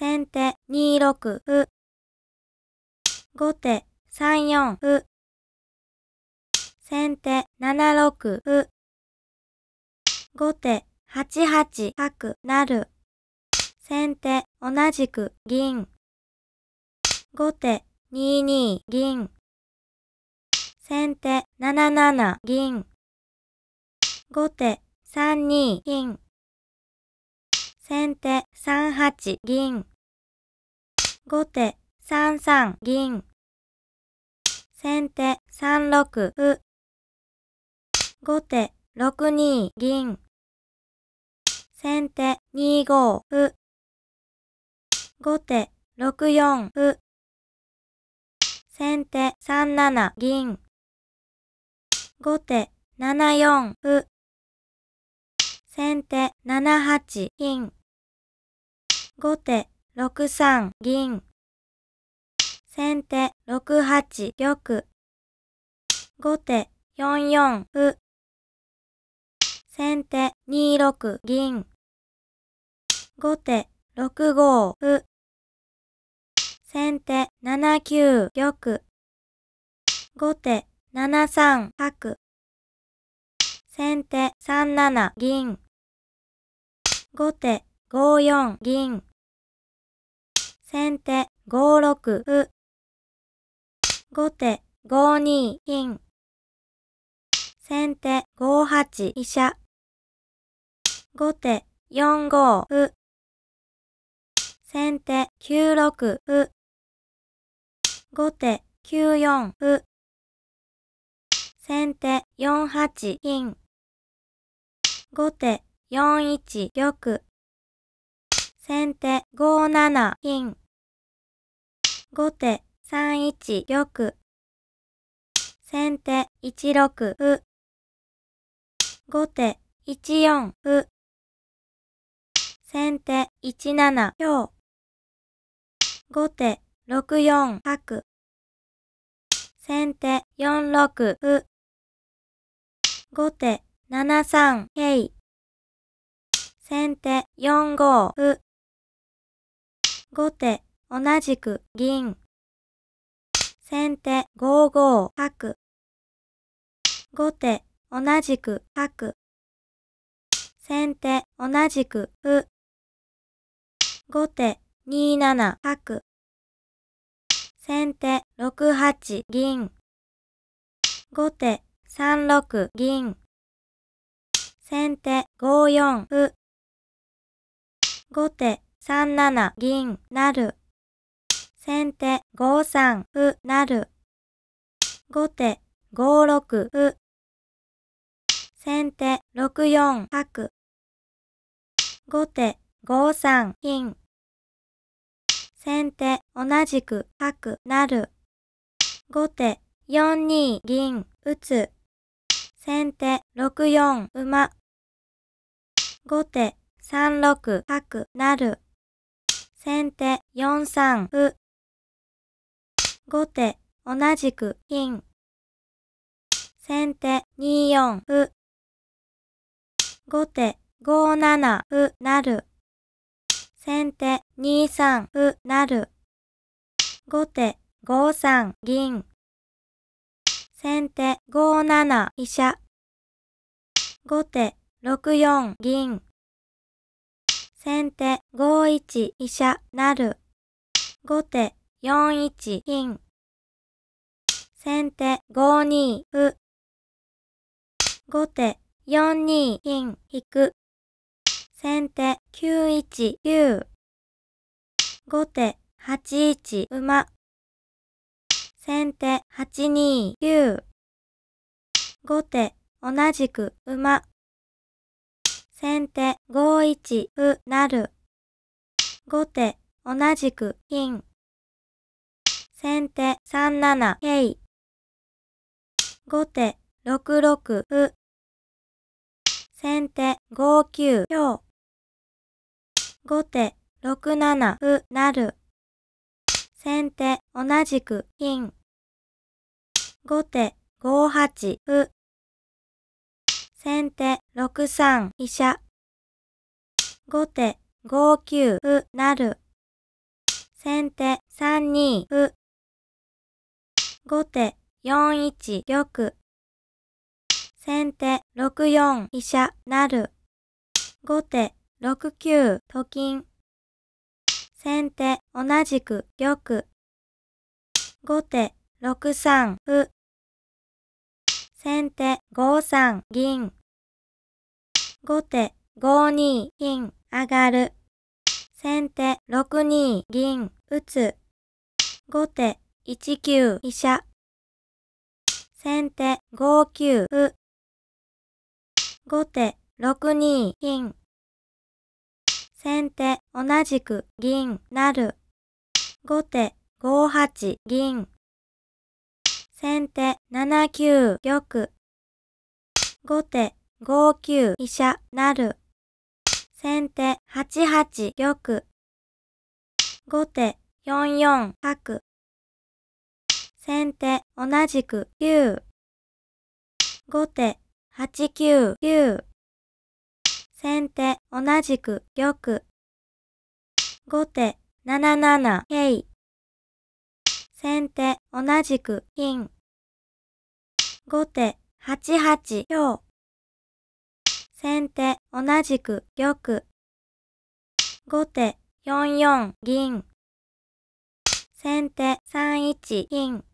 先手2六歩。後手3四歩。先手7六歩。後手8八角る。先手同じく銀。後手2二銀。先手7七銀。後手3二銀。先手3八銀。後手3三銀。先手3六歩。後手6二銀。先手2五歩。後手6四歩。先手3七銀。後手7四歩。先手7八金。後手6三銀。先手6八玉。後手4四歩。先手2六銀。後手6五歩。先手7九玉。後手7三角。先手3七銀。後手5四銀。先手5六歩。後手5二金。先手5八飛車。後手4五歩。先手9六歩。後手9四歩。先手4八金。後手4一玉。先手5七金。後手3一玉。先手1六歩。後手1四歩。先手1七強。後手6四角。先手4六歩。後手7三桂。先手4五歩。後手、同じく銀。先手五五白。後手、同じく白。先手、同じく歩。後手、二七白。先手、六八銀。後手、三六銀。先手、五四歩。後手、3七銀なる。先手5三歩なる。後手5六歩。先手6四角。後手5三金。先手同じく角なる。後手4二銀打つ。先手6四馬。後手3六角なる。先手4三歩。後手同じく金。先手2四歩。後手5七歩なる。先手2三歩なる。後手5三銀。先手5七飛車。後手6四銀。先手5一飛車なる。後手4一金。先手5二歩。後手4二金引く。先手9一9。後手8一馬。先手8二9。後手同じく馬。先手5一歩る。後手同じく金。先手3七い。後手6六歩。先手5九強。後手6七歩る。先手同じく金。後手5八歩。先手6三飛車。後手5九歩る。先手3二歩。後手4一玉。先手6四飛車る。後手6九と金。先手同じく玉。後手6三歩。先手5三銀。後手5二金上がる。先手6二銀打つ。後手1九飛車。先手5九歩。後手6二金。先手同じく銀なる。後手5八銀。先手7九玉。後手5九飛車なる。先手8八玉。後手4四角。先手同じく9。後手8九九。先手同じく玉。後手7七桂。先手同じく金。後手8八香。先手同じく玉。後手4四銀。先手3一金。